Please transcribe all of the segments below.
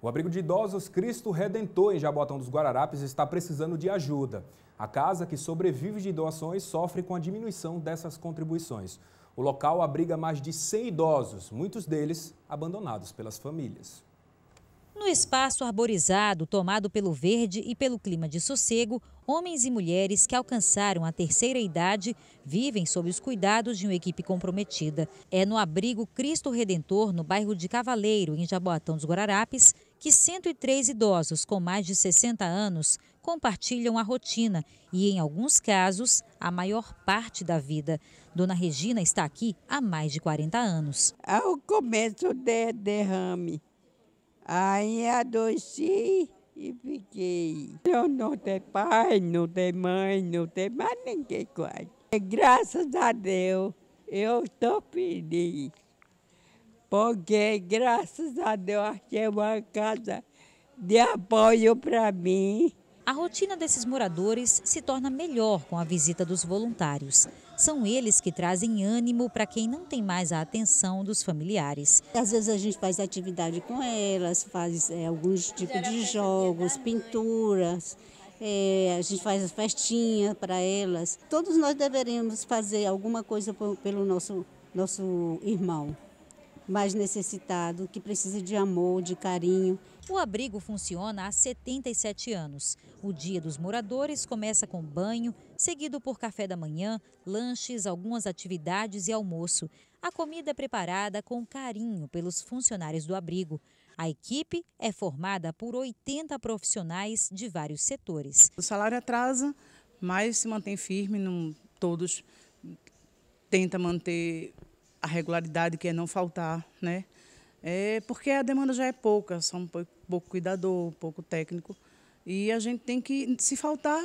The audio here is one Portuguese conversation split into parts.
O abrigo de idosos Cristo Redentor em Jabotão dos Guararapes está precisando de ajuda. A casa, que sobrevive de doações, sofre com a diminuição dessas contribuições. O local abriga mais de 100 idosos, muitos deles abandonados pelas famílias. No espaço arborizado, tomado pelo verde e pelo clima de sossego, homens e mulheres que alcançaram a terceira idade vivem sob os cuidados de uma equipe comprometida. É no abrigo Cristo Redentor, no bairro de Cavaleiro, em Jaboatão dos Guararapes, que 103 idosos com mais de 60 anos compartilham a rotina e, em alguns casos, a maior parte da vida. Dona Regina está aqui há mais de 40 anos. Ao começo de derrame Aí adoeci e fiquei. Eu não tenho pai, não tenho mãe, não tenho mais ninguém quase. E graças a Deus eu estou feliz. Porque graças a Deus achei é uma casa de apoio para mim. A rotina desses moradores se torna melhor com a visita dos voluntários. São eles que trazem ânimo para quem não tem mais a atenção dos familiares. Às vezes a gente faz atividade com elas, faz é, alguns tipos de jogos, pinturas. É, a gente faz festinha para elas. Todos nós deveríamos fazer alguma coisa pelo nosso, nosso irmão mais necessitado, que precisa de amor, de carinho. O abrigo funciona há 77 anos. O Dia dos Moradores começa com banho, seguido por café da manhã, lanches, algumas atividades e almoço. A comida é preparada com carinho pelos funcionários do abrigo. A equipe é formada por 80 profissionais de vários setores. O salário atrasa, mas se mantém firme, não, todos tenta manter a regularidade, que é não faltar, né? É porque a demanda já é pouca, são um pouco, pouco cuidador, pouco técnico. E a gente tem que, se faltar,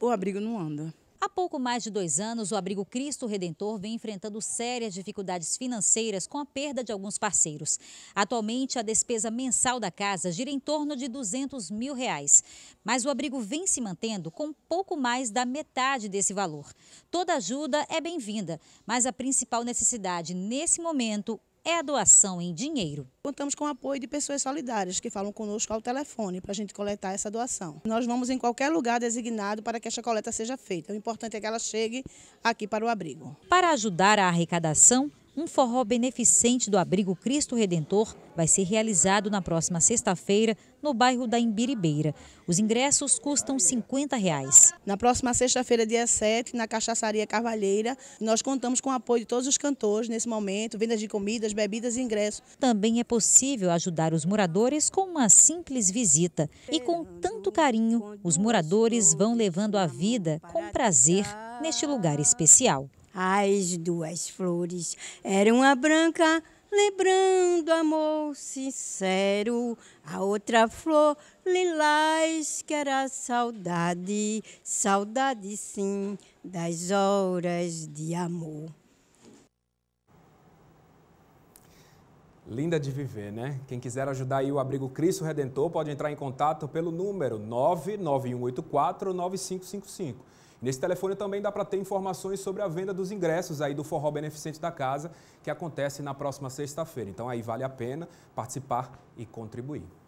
o abrigo não anda. Há pouco mais de dois anos, o abrigo Cristo Redentor vem enfrentando sérias dificuldades financeiras com a perda de alguns parceiros. Atualmente, a despesa mensal da casa gira em torno de 200 mil reais, mas o abrigo vem se mantendo com pouco mais da metade desse valor. Toda ajuda é bem-vinda, mas a principal necessidade nesse momento é a doação em dinheiro. Contamos com o apoio de pessoas solidárias que falam conosco ao telefone para a gente coletar essa doação. Nós vamos em qualquer lugar designado para que essa coleta seja feita. O importante é que ela chegue aqui para o abrigo. Para ajudar a arrecadação, um forró beneficente do abrigo Cristo Redentor vai ser realizado na próxima sexta-feira no bairro da Imbiribeira. Os ingressos custam R$ 50. Reais. Na próxima sexta-feira, dia 7, na Cachaçaria Carvalheira, nós contamos com o apoio de todos os cantores nesse momento, vendas de comidas, bebidas e ingressos. Também é possível ajudar os moradores com uma simples visita. E com tanto carinho, os moradores vão levando a vida com prazer neste lugar especial as duas flores eram a branca lembrando amor sincero, a outra flor lilás que era saudade, saudade sim das horas de amor. Linda de viver, né? Quem quiser ajudar aí o Abrigo Cristo Redentor pode entrar em contato pelo número 99184 9555. Nesse telefone também dá para ter informações sobre a venda dos ingressos aí do Forró Beneficente da Casa, que acontece na próxima sexta-feira. Então aí vale a pena participar e contribuir.